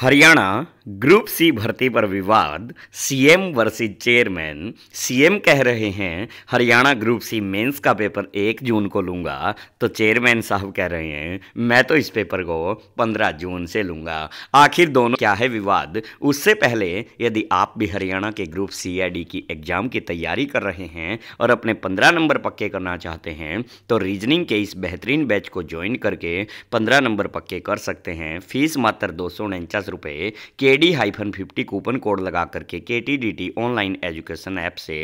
Haryana group सी भर्ती पर विवाद सीएम वर्सेस चेयरमैन सीएम कह रहे हैं हरियाणा ग्रुप सी मेंस का पेपर एक जून को लूँगा तो चेयरमैन साहब कह रहे हैं मैं तो इस पेपर को पंद्रह जून से लूँगा आखिर दोनों क्या है विवाद उससे पहले यदि आप भी हरियाणा के ग्रुप सी की एग्ज़ाम की तैयारी कर रहे हैं और अपने पंद्रह नंबर पक्के करना चाहते हैं तो रीजनिंग के इस बेहतरीन बैच को ज्वाइन करके पंद्रह नंबर पक्के कर सकते हैं फीस मात्र दो सौ दस रुपये के D hyphen fifty coupon code लगा करके K T D T online education app से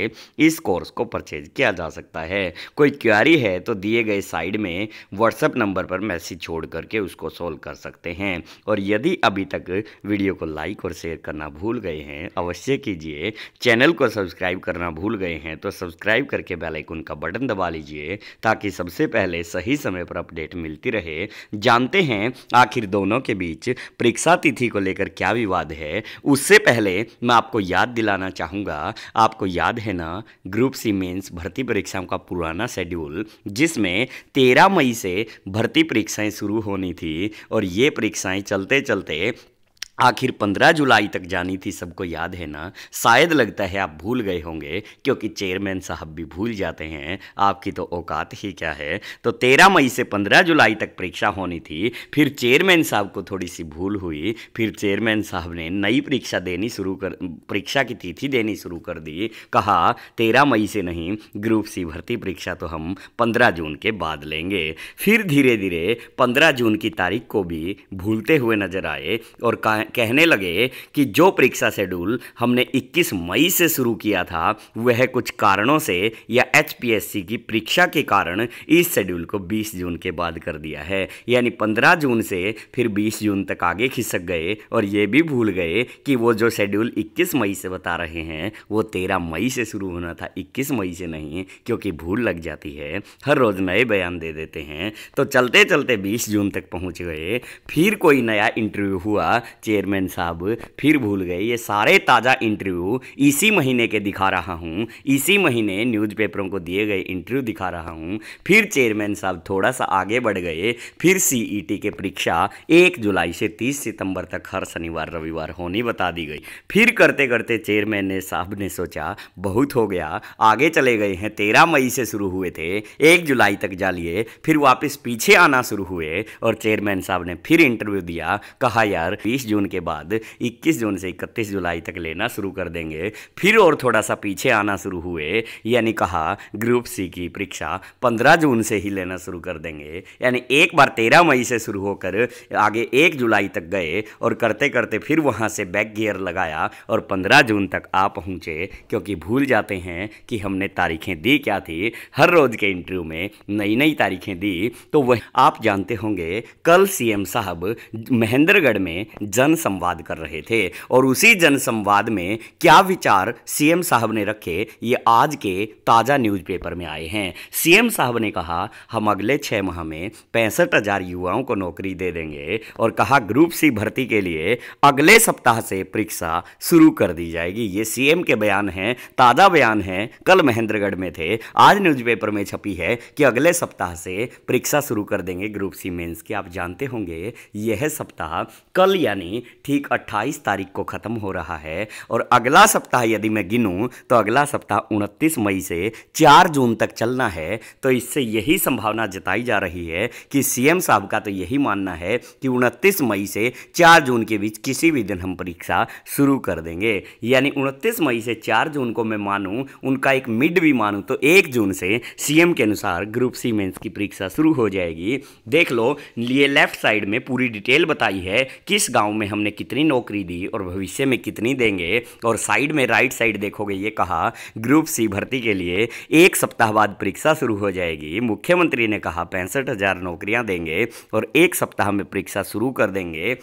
इस कोर्स को परचेज किया जा सकता है कोई क्वारी है तो दिए गए साइड में व्हाट्सएप नंबर पर मैसेज छोड़ करके उसको सॉल्व कर सकते हैं और यदि अभी तक वीडियो को लाइक और शेयर करना भूल गए हैं अवश्य कीजिए चैनल को सब्सक्राइब करना भूल गए हैं तो सब्सक्राइब करके बेल आइकन का बटन दबा लीजिए ताकि सबसे पहले सही समय पर अपडेट मिलती रहे जानते हैं आखिर दोनों के बीच परीक्षा तिथि को लेकर क्या विवाद है उससे पहले मैं आपको याद दिलाना चाहूँगा आपको याद है ना ग्रुप सी मेंस भर्ती परीक्षाओं का पुराना शेड्यूल जिसमें तेरह मई से भर्ती परीक्षाएं शुरू होनी थी और ये परीक्षाएं चलते चलते आखिर पंद्रह जुलाई तक जानी थी सबको याद है ना शायद लगता है आप भूल गए होंगे क्योंकि चेयरमैन साहब भी भूल जाते हैं आपकी तो औकात ही क्या है तो तेरह मई से पंद्रह जुलाई तक परीक्षा होनी थी फिर चेयरमैन साहब को थोड़ी सी भूल हुई फिर चेयरमैन साहब ने नई परीक्षा देनी शुरू कर परीक्षा की तिथि देनी शुरू कर दी कहा तेरह मई से नहीं ग्रुप सी भर्ती परीक्षा तो हम पंद्रह जून के बाद लेंगे फिर धीरे धीरे पंद्रह जून की तारीख को भी भूलते हुए नजर आए और कहने लगे कि जो परीक्षा शेड्यूल हमने 21 मई से शुरू किया था वह कुछ कारणों से या एच की परीक्षा के कारण इस शेड्यूल को 20 जून के बाद कर दिया है यानी 15 जून से फिर 20 जून तक आगे खिसक गए और ये भी भूल गए कि वो जो शेड्यूल 21 मई से बता रहे हैं वो 13 मई से शुरू होना था 21 मई से नहीं क्योंकि भूल लग जाती है हर रोज़ नए बयान दे देते हैं तो चलते चलते 20 जून तक पहुंच गए फिर कोई नया इंटरव्यू हुआ चेयरमैन साहब फिर भूल गए ये सारे ताज़ा इंटरव्यू इसी महीने के दिखा रहा हूँ इसी महीने न्यूज़पेपरों को दिए गए इंटरव्यू दिखा रहा हूँ फिर चेयरमैन साहब थोड़ा सा आगे बढ़ गए फिर सीईटी e के परीक्षा एक जुलाई से तीस सितंबर तक हर शनिवार रविवार होनी बता दी गई फिर करते करते चेयरमैन ने साहब ने सोचा बहुत हो गया आगे चले गए हैं तेरह मई से शुरू हुए थे एक जुलाई तक जा लिए फिर वापस पीछे आना शुरू हुए और चेयरमैन साहब ने फिर इंटरव्यू दिया कहा यार बीस जून जून के बाद 21 जून से 31 जुलाई तक लेना शुरू कर देंगे फिर और थोड़ा सा पीछे आना शुरू हुए यानी कहा ग्रुप सी की परीक्षा 15 जून से ही लेना शुरू कर देंगे यानी एक बार तेरह मई से शुरू होकर आगे एक जुलाई तक गए और करते करते फिर वहाँ से बैक गियर लगाया और पंद्रह जून तक आ पहुँचे क्योंकि भूल जाते हैं कि हमने तारीखें दी क्या थी हर रोज़ के इंटरव्यू में नई नई तारीखें दी तो वह आप जानते होंगे कल सीएम साहब महेंद्रगढ़ में जन जनसंवाद कर रहे थे और उसी जनसंवाद में क्या विचार सीएम साहब ने रखे ये आज के ताज़ा न्यूज़पेपर में आए हैं सीएम साहब ने कहा हम अगले छः माह में पैंसठ हज़ार युवाओं को नौकरी दे देंगे और कहा ग्रुप सी भर्ती के लिए अगले सप्ताह से परीक्षा शुरू कर दी जाएगी ये सीएम के बयान हैं ताज़ा बयान है कल महेंद्रगढ़ में थे आज न्यूज़पेपर में छपी है कि अगले सप्ताह से परीक्षा शुरू कर देंगे ग्रुप सी मेंस की आप जानते होंगे यह सप्ताह कल यानी ठीक 28 तारीख को ख़त्म हो रहा है और अगला सप्ताह यदि मैं गिनूं तो अगला सप्ताह 29 मई से 4 जून तक चलना है तो इससे यही संभावना जताई जा रही है कि सीएम साहब का तो यही मानना है कि 29 मई से 4 जून के बीच किसी भी दिन हम परीक्षा शुरू कर देंगे यानी उनतीस मई से चार जून को मैं मानूँ उनका एक मिड भी मानूँ तो एक जून से सीएम के अनुसार ग्रुप सी मेन्स की परीक्षा शुरू हो जाएगी देख लो ये लेफ्ट साइड में पूरी डिटेल बताई है किस गांव में हमने कितनी नौकरी दी और भविष्य में कितनी देंगे और साइड में राइट साइड देखोगे ये कहा ग्रुप सी भर्ती के लिए एक सप्ताह बाद परीक्षा शुरू हो जाएगी मुख्यमंत्री ने कहा पैंसठ हज़ार नौकरियां देंगे और एक सप्ताह में परीक्षा शुरू कर देंगे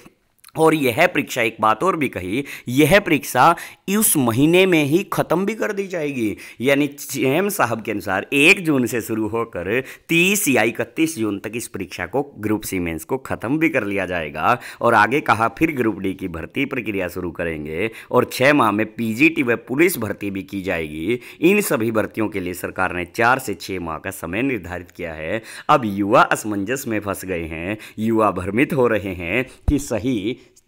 और यह परीक्षा एक बात और भी कही यह परीक्षा इस महीने में ही ख़त्म भी कर दी जाएगी यानी सीएम साहब के अनुसार एक जून से शुरू होकर तीस या इकतीस जून तक इस परीक्षा को ग्रुप सी मेंस को ख़त्म भी कर लिया जाएगा और आगे कहा फिर ग्रुप डी की भर्ती प्रक्रिया शुरू करेंगे और छः माह में पीजीटी व पुलिस भर्ती भी की जाएगी इन सभी भर्तियों के लिए सरकार ने चार से छः माह का समय निर्धारित किया है अब युवा असमंजस में फंस गए हैं युवा भ्रमित हो रहे हैं कि सही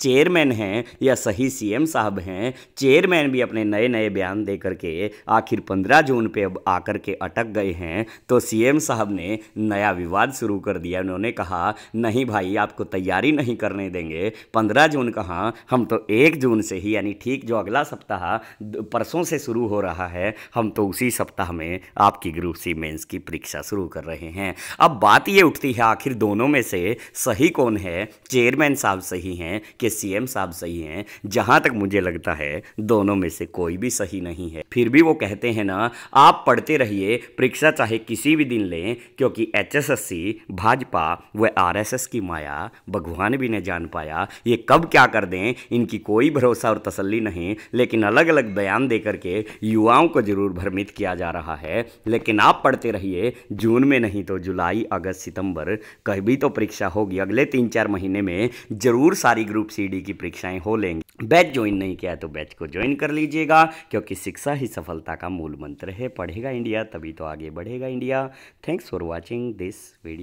चेयरमैन हैं या सही सीएम साहब हैं चेयरमैन भी अपने नए नए बयान दे करके आखिर पंद्रह जून पे अब आकर के अटक गए हैं तो सीएम साहब ने नया विवाद शुरू कर दिया उन्होंने कहा नहीं भाई आपको तैयारी नहीं करने देंगे पंद्रह जून कहाँ हम तो एक जून से ही यानी ठीक जो अगला सप्ताह परसों से शुरू हो रहा है हम तो उसी सप्ताह में आपकी ग्रुप सी मेन्स की परीक्षा शुरू कर रहे हैं अब बात ये उठती है आखिर दोनों में से सही कौन है चेयरमैन साहब सही हैं कि सीएम साहब सही हैं जहां तक मुझे लगता है दोनों में से कोई भी सही नहीं है फिर भी वो कहते हैं ना आप पढ़ते रहिए परीक्षा चाहे किसी भी दिन लें क्योंकि एचएसएससी भाजपा व आरएसएस की माया भगवान भी नहीं जान पाया ये कब क्या कर दें इनकी कोई भरोसा और तसल्ली नहीं लेकिन अलग अलग बयान दे करके युवाओं को जरूर भ्रमित किया जा रहा है लेकिन आप पढ़ते रहिए जून में नहीं तो जुलाई अगस्त सितंबर कभी तो परीक्षा होगी अगले तीन चार महीने में जरूर सारी ग्रुप सी सी की परीक्षाएं हो लेंगी बैच ज्वाइन नहीं किया तो बैच को ज्वाइन कर लीजिएगा क्योंकि शिक्षा ही सफलता का मूल मंत्र है पढ़ेगा इंडिया तभी तो आगे बढ़ेगा India thanks for watching this video